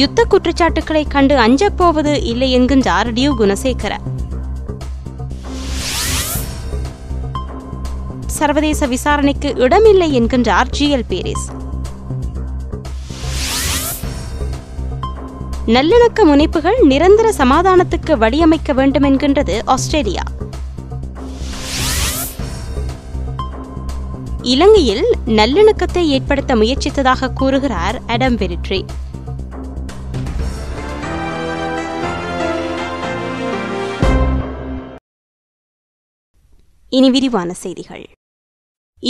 யுத்த குற்றச்சாட்டுகளை கண்டு அஞ்சப்போவது போவது இல்லை என்கின்றார் டியூ குணசேகர சர்வதேச விசாரணைக்கு இடமில்லை என்கின்றார் ஜி எல் பேரிஸ் நல்லிணக்க முனைப்புகள் நிரந்தர சமாதானத்துக்கு வழியமைக்க வேண்டும் என்கின்றது ஆஸ்திரேலியா இலங்கையில் நல்லிணக்கத்தை ஏற்படுத்த முயற்சித்ததாக கூறுகிறார் அடம் பெரிட்ரி இனி விரிவான செய்திகள்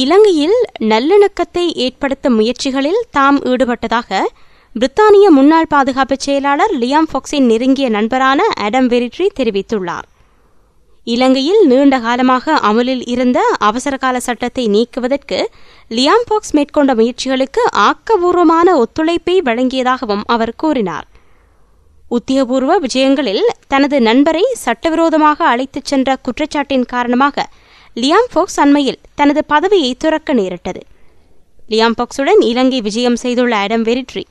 இலங்கையில் நல்லிணக்கத்தை ஏற்படுத்தும் முயற்சிகளில் தாம் ஈடுபட்டதாக பிரித்தானிய முன்னாள் பாதுகாப்பு செயலாளர் லியாம் ஃபொக்ஸின் நெருங்கிய நண்பரான அடம் வெரிட்ரி தெரிவித்துள்ளார் இலங்கையில் நீண்ட காலமாக அமலில் இருந்த அவசரகால சட்டத்தை நீக்குவதற்கு லியாம் பாக்ஸ் மேற்கொண்ட முயற்சிகளுக்கு ஆக்கபூர்வமான ஒத்துழைப்பை வழங்கியதாகவும் அவர் கூறினார் உத்தியோகபூர்வ விஜயங்களில் தனது நண்பரை சட்டவிரோதமாக அழைத்துச் சென்ற குற்றச்சாட்டின் காரணமாக லியாம் ஃபோக்ஸ் அண்மையில் தனது பதவியை துறக்க நேரிட்டது லியாம் ஃபோக்ஸுடன் இலங்கை விஜயம் செய்துள்ள அடம் வெரிட்ரி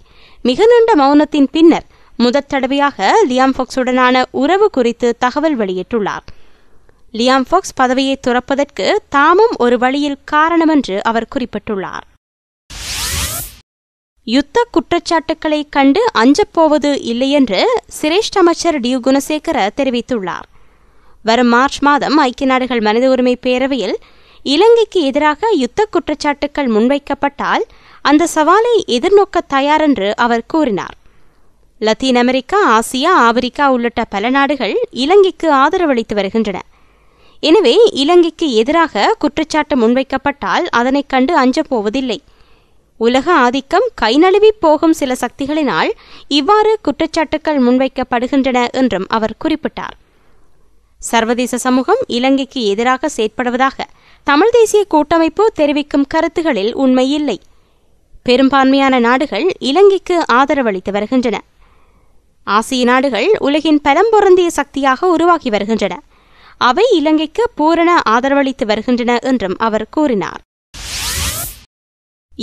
மிக நீண்ட மௌனத்தின் பின்னர் முதற் தடவையாக லியாம் ஃபோக்ஸுடனான உறவு குறித்து தகவல் வெளியிட்டுள்ளார் லியாம் ஃபோக்ஸ் பதவியை துறப்பதற்கு தாமும் ஒரு வழியில் காரணமென்று அவர் குறிப்பிட்டுள்ளார் யுத்த குற்றச்சாட்டுக்களை கண்டு அஞ்சப்போவது இல்லையென்று சிரேஷ்ட அமைச்சர் டியு குணசேகர தெரிவித்துள்ளார் வரும் மார்ச் மாதம் ஐக்கிய நாடுகள் மனித உரிமை பேரவையில் இலங்கைக்கு எதிராக யுத்த குற்றச்சாட்டுக்கள் முன்வைக்கப்பட்டால் அந்த சவாலை எதிர்நோக்க தயார் என்று அவர் கூறினார் லத்தீன் அமெரிக்கா ஆசியா ஆப்பிரிக்கா உள்ளிட்ட பல நாடுகள் இலங்கைக்கு ஆதரவளித்து வருகின்றன எனவே இலங்கைக்கு எதிராக குற்றச்சாட்டு முன்வைக்கப்பட்டால் அதனை கண்டு அஞ்சப் போவதில்லை உலக ஆதிக்கம் கைநழுவி போகும் சில சக்திகளினால் இவ்வாறு குற்றச்சாட்டுக்கள் முன்வைக்கப்படுகின்றன என்றும் அவர் குறிப்பிட்டார் சர்வதேச சமூகம் இலங்கைக்கு எதிராக செயற்படுவதாக தமிழ் தேசிய கூட்டமைப்பு தெரிவிக்கும் கருத்துகளில் உண்மையில்லை பெரும்பான்மையான நாடுகள் இலங்கைக்கு ஆதரவளித்து வருகின்றன ஆசிய நாடுகள் உலகின் பலம்பொருந்திய சக்தியாக உருவாகி வருகின்றன அவை இலங்கைக்கு பூரண ஆதரவளித்து வருகின்றன என்றும் அவர் கூறினார்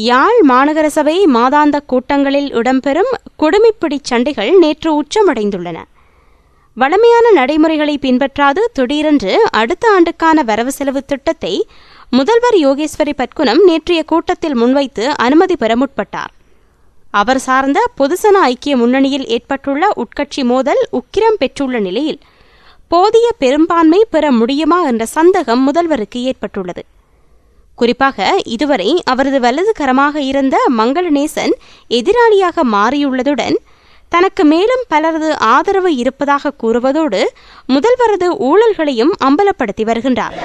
யாழ் மாநகர சபை மாதாந்த கூட்டங்களில் இடம்பெறும் குடுமிப்பிடி சண்டைகள் நேற்று உச்சமடைந்துள்ளன வழமையான நடைமுறைகளை பின்பற்றாது திடீரென்று அடுத்த ஆண்டுக்கான வரவு செலவு திட்டத்தை முதல்வர் யோகேஸ்வரி பட்குனம் நேற்றைய கூட்டத்தில் முன்வைத்து அனுமதி பெற முற்பட்டார் அவர் சார்ந்த பொதுசன ஐக்கிய முன்னணியில் ஏற்பட்டுள்ள உட்கட்சி மோதல் உக்கிரம் பெற்றுள்ள நிலையில் போதிய பெரும்பான்மை பெற முடியுமா என்ற சந்தேகம் முதல்வருக்கு ஏற்பட்டுள்ளது குறிப்பாக இதுவரை அவரது வலது கரமாக இருந்த மங்களநேசன் எதிராளியாக மாறியுள்ளதுடன் தனக்கு மேலும் பலரது ஆதரவு இருப்பதாக கூறுவதோடு முதல்வரது ஊழல்களையும் அம்பலப்படுத்தி வருகின்றார்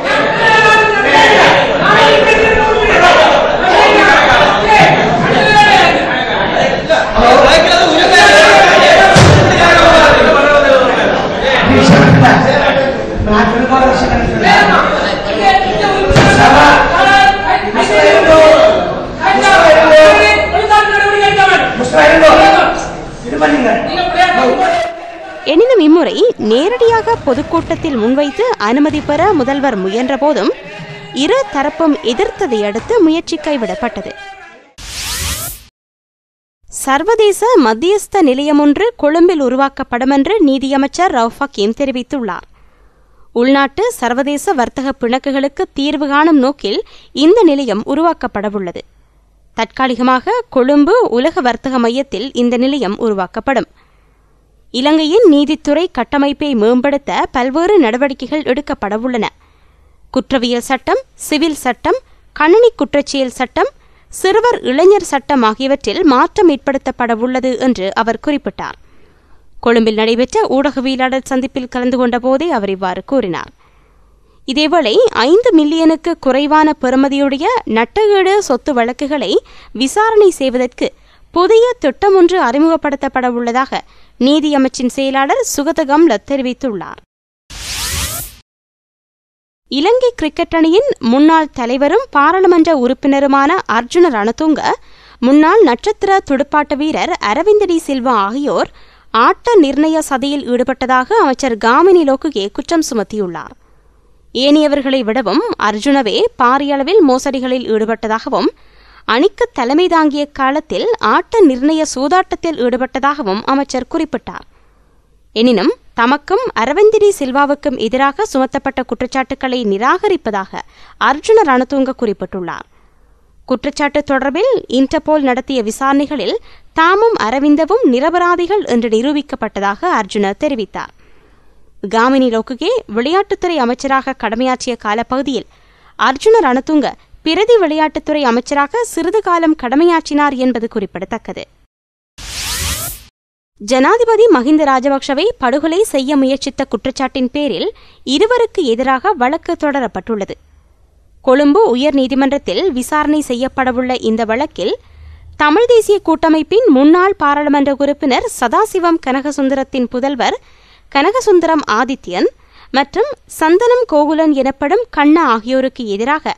நேரடியாக பொதுக்கூட்டத்தில் முன்வைத்து அனுமதி பெற முதல்வர் முயன்றபோதும் இரு தரப்பும் எதிர்த்ததை அடுத்து முயற்சி கைவிடப்பட்டது சர்வதேச மத்தியஸ்த நிலையம் ஒன்று கொழும்பில் உருவாக்கப்படும் என்று நீதியமைச்சர் ரவுஃப் ஹக்கீம் தெரிவித்துள்ளார் உள்நாட்டு சர்வதேச வர்த்தக பிணக்குகளுக்கு தீர்வு காணும் நோக்கில் இந்த நிலையம் உருவாக்கப்படவுள்ளது தற்காலிகமாக கொழும்பு உலக வர்த்தக மையத்தில் இந்த நிலையம் உருவாக்கப்படும் இலங்கையின் நீதித்துறை கட்டமைப்பை மேம்படுத்த பல்வேறு நடவடிக்கைகள் எடுக்கப்படவுள்ளன குற்றவியல் சட்டம் சிவில் சட்டம் கணினி குற்றச்செயல் சட்டம் சிறுவர் இளைஞர் சட்டம் ஆகியவற்றில் மாற்றம் ஏற்படுத்தப்படவுள்ளது என்று அவர் குறிப்பிட்டார் கொழும்பில் நடைபெற்ற ஊடகவியலாளர் சந்திப்பில் கலந்து கொண்ட போதே அவர் இவ்வாறு கூறினார் இதேவேளை ஐந்து மில்லியனுக்கு குறைவான பெறுமதியுடைய நட்டகேடு சொத்து வழக்குகளை விசாரணை செய்வதற்கு புதிய திட்டம் ஒன்று அறிமுகப்படுத்தப்பட உள்ளதாக நீதியமைச்சின் செயலாளர் சுகதகம்ல தெரிவித்துள்ளார் இலங்கை கிரிக்கெட் அணியின் முன்னாள் தலைவரும் பாராளுமன்ற உறுப்பினருமான அர்ஜுன ரணதுங்க முன்னாள் நட்சத்திர துடுப்பாட்ட வீரர் அரவிந்த் டி சில்வா ஆகியோர் ஆட்ட நிர்ணய சதியில் ஈடுபட்டதாக அமைச்சர் காமினி லோக்குகே குற்றம் சுமத்தியுள்ளார் ஏனையவர்களை விடவும் அர்ஜுனவே பாரியளவில் மோசடிகளில் ஈடுபட்டதாகவும் அணிக்கு தலைமை தாங்கிய காலத்தில் ஆட்ட நிர்ணய சூதாட்டத்தில் ஈடுபட்டதாகவும் அமைச்சர் குறிப்பிட்டார் எனினும் தமக்கும் அரவிந்திரி சில்வாவுக்கும் எதிராக சுமத்தப்பட்ட குற்றச்சாட்டுக்களை நிராகரிப்பதாக அர்ஜுன ரணதுங்க குறிப்பிட்டுள்ளார் குற்றச்சாட்டு தொடர்பில் இன்டர்போல் நடத்திய விசாரணைகளில் தாமும் அரவிந்தவும் நிரபராதிகள் என்று நிரூபிக்கப்பட்டதாக அர்ஜுன தெரிவித்தார் காமினி லோக்குகே விளையாட்டுத்துறை அமைச்சராக கடமையாற்றிய காலப்பகுதியில் அர்ஜுன ரணதுங்க பிரதி விளையாட்டுத்துறை அமைச்சராக சிறிது காலம் கடமையாற்றினார் என்பது குறிப்பிடத்தக்கது ஜனாதிபதி மஹிந்த ராஜபக்சவை படுகொலை செய்ய முயற்சித்த குற்றச்சாட்டின் பேரில் இருவருக்கு எதிராக வழக்கு தொடரப்பட்டுள்ளது கொழும்பு உயர்நீதிமன்றத்தில் விசாரணை செய்யப்படவுள்ள இந்த வழக்கில் தமிழ் தேசிய கூட்டமைப்பின் முன்னாள் பாராளுமன்ற உறுப்பினர் சதாசிவம் கனகசுந்தரத்தின் புதல்வர் கனகசுந்தரம் ஆதித்யன் மற்றும் சந்தனம் கோகுலன் எனப்படும் கண்ணா ஆகியோருக்கு எதிராக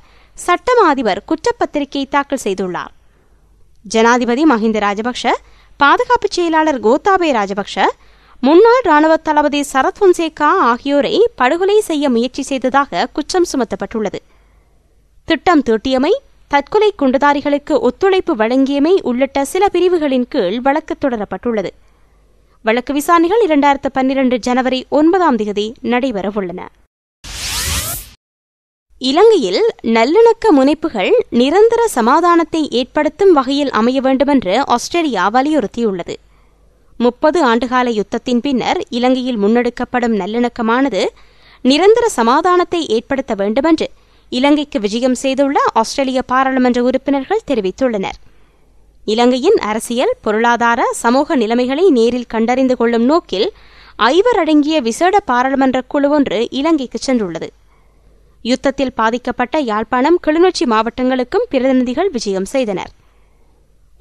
சட்டமாதிபர் அதிபர் குற்றப்பத்திரிகை தாக்கல் செய்துள்ளார் ஜனாதிபதி மஹிந்த ராஜபக்ஷ பாதுகாப்பு செயலாளர் கோத்தாபே ராஜபக்ஷ முன்னாள் ராணுவ தளபதி சரத் பொன்சேகா ஆகியோரை படுகொலை செய்ய முயற்சி செய்ததாக குற்றம் சுமத்தப்பட்டுள்ளது திட்டம் தீட்டியமை தற்கொலை குண்டுதாரிகளுக்கு ஒத்துழைப்பு வழங்கியமை உள்ளிட்ட சில பிரிவுகளின் கீழ் வழக்கு தொடரப்பட்டுள்ளது வழக்கு விசாரணைகள் இரண்டாயிரத்து பன்னிரண்டு ஜனவரி ஒன்பதாம் தேதி நடைபெறவுள்ளன இலங்கையில் நல்லிணக்க முனைப்புகள் நிரந்தர சமாதானத்தை ஏற்படுத்தும் வகையில் அமைய வேண்டுமென்று ஆஸ்திரேலியா வலியுறுத்தியுள்ளது முப்பது ஆண்டுகால யுத்தத்தின் பின்னர் இலங்கையில் முன்னெடுக்கப்படும் நல்லிணக்கமானது நிரந்தர சமாதானத்தை ஏற்படுத்த வேண்டுமென்று இலங்கைக்கு விஜயம் செய்துள்ள ஆஸ்திரேலிய பாராளுமன்ற உறுப்பினர்கள் தெரிவித்துள்ளனர் இலங்கையின் அரசியல் பொருளாதார சமூக நிலைமைகளை நேரில் கண்டறிந்து கொள்ளும் நோக்கில் ஐவர் அடங்கிய விசேட பாராளுமன்ற குழு ஒன்று இலங்கைக்கு சென்றுள்ளது யுத்தத்தில் பாதிக்கப்பட்ட யாழ்ப்பாணம் கிளிநொச்சி மாவட்டங்களுக்கும் பிரதிநிதிகள் விஜயம் செய்தனர்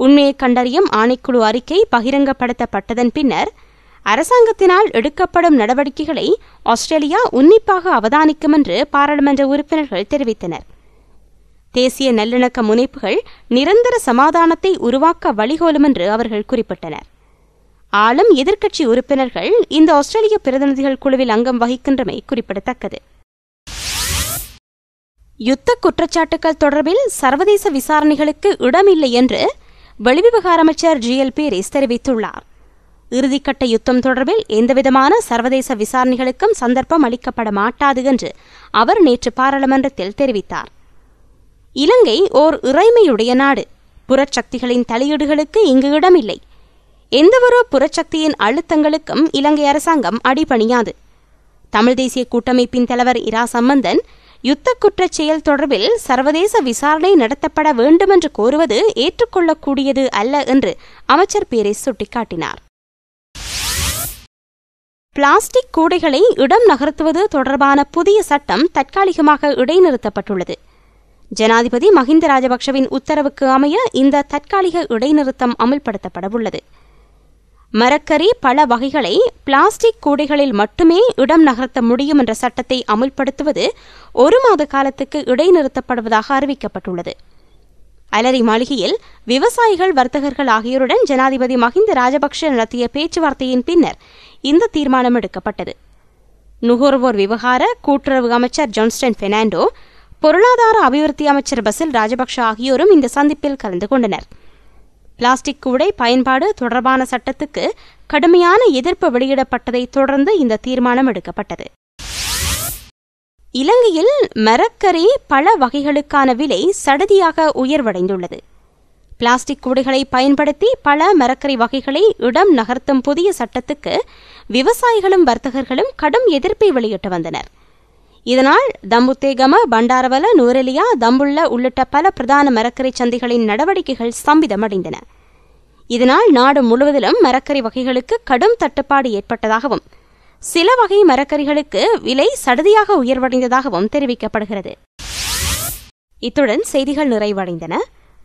உண்மையை கண்டறியும் ஆணைக்குழு அறிக்கை பகிரங்கப்படுத்தப்பட்டதன் பின்னர் அரசாங்கத்தினால் எடுக்கப்படும் நடவடிக்கைகளை ஆஸ்திரேலியா உன்னிப்பாக அவதானிக்கும் என்று பாராளுமன்ற உறுப்பினர்கள் தெரிவித்தனர் தேசிய நல்லிணக்க முனைப்புகள் நிரந்தர சமாதானத்தை உருவாக்க வழிகோலும் என்று அவர்கள் குறிப்பிட்டனர் ஆளும் எதிர்க்கட்சி உறுப்பினர்கள் இந்த ஆஸ்திரேலிய பிரதிநிதிகள் குழுவில் அங்கம் வகிக்கின்றமை குறிப்பிடத்தக்கது யுத்த குற்றச்சாட்டுகள் தொடர்பில் சர்வதேச விசாரணைகளுக்கு இடமில்லை என்று வெளிவிவகார அமைச்சர் ஜி எல் பேரிஸ் தெரிவித்துள்ளார் இறுதிக்கட்ட யுத்தம் தொடர்பில் எந்தவிதமான சர்வதேச விசாரணைகளுக்கும் சந்தர்ப்பம் அளிக்கப்பட மாட்டாது என்று அவர் நேற்று பாராளுமன்றத்தில் தெரிவித்தார் இலங்கை ஓர் இறைமையுடைய நாடு புறச்சக்திகளின் தலையீடுகளுக்கு இங்கு இடமில்லை எந்தவொரு புறச்சக்தியின் அழுத்தங்களுக்கும் இலங்கை அரசாங்கம் அடிபணியாது தமிழ் தேசிய கூட்டமைப்பின் தலைவர் இரா சம்பந்தன் யுத்த குற்றச் செயல் தொடர்பில் சர்வதேச விசாரணை நடத்தப்பட வேண்டுமென்று கோருவது ஏற்றுக்கொள்ளக்கூடியது அல்ல என்று அமைச்சர் பேரை சுட்டிக்காட்டினார் பிளாஸ்டிக் கூடைகளை இடம் நகர்த்துவது தொடர்பான புதிய சட்டம் தற்காலிகமாக இடைநிறுத்தப்பட்டுள்ளது ஜனாதிபதி மஹிந்த ராஜபக்ஷவின் உத்தரவுக்கு அமைய இந்த தற்காலிக இடைநிறுத்தம் அமல்படுத்தப்படவுள்ளது மரக்கறி பல வகைகளை பிளாஸ்டிக் கூடைகளில் மட்டுமே இடம் நகர்த்த முடியும் என்ற சட்டத்தை அமுல்படுத்துவது ஒரு மாத காலத்துக்கு இடைநிறுத்தப்படுவதாக அறிவிக்கப்பட்டுள்ளது அலரி மாளிகையில் விவசாயிகள் வர்த்தகர்கள் ஆகியோருடன் ஜனாதிபதி மஹிந்த ராஜபக்ஷ நடத்திய பேச்சுவார்த்தையின் பின்னர் இந்த தீர்மானம் எடுக்கப்பட்டது நுகர்வோர் விவகார கூட்டுறவு அமைச்சர் ஜான்ஸ்டன் பெர்னாண்டோ பொருளாதார அபிவிருத்தி அமைச்சர் பசில் ராஜபக்ஷ ஆகியோரும் இந்த சந்திப்பில் கலந்து கொண்டனர் பிளாஸ்டிக் கூடை பயன்பாடு தொடர்பான சட்டத்துக்கு கடுமையான எதிர்ப்பு வெளியிடப்பட்டதை தொடர்ந்து இந்த தீர்மானம் எடுக்கப்பட்டது இலங்கையில் மரக்கறி பல வகைகளுக்கான விலை சடதியாக உயர்வடைந்துள்ளது பிளாஸ்டிக் கூடைகளை பயன்படுத்தி பல மரக்கறி வகைகளை இடம் நகர்த்தும் புதிய சட்டத்துக்கு விவசாயிகளும் வர்த்தகர்களும் கடும் எதிர்ப்பை வெளியிட்டு வந்தனர் இதனால் தம்புத்தேகம பண்டாரவல நூரெலியா தம்புள்ள உள்ளிட்ட பல பிரதான மரக்கரை சந்தைகளின் நடவடிக்கைகள் ஸ்தம்பிதமடைந்தன இதனால் நாடு முழுவதிலும் மரக்கறி வகைகளுக்கு கடும் தட்டுப்பாடு ஏற்பட்டதாகவும் சில வகை மரக்கறிகளுக்கு விலை சடுதியாக உயர்வடைந்ததாகவும் தெரிவிக்கப்படுகிறது இத்துடன் செய்திகள் நிறைவடைந்தன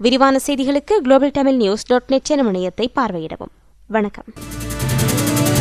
விரிவான செய்திகளுக்கு global Tamil news dot net இணையத்தை பார்வையிடவும் வணக்கம்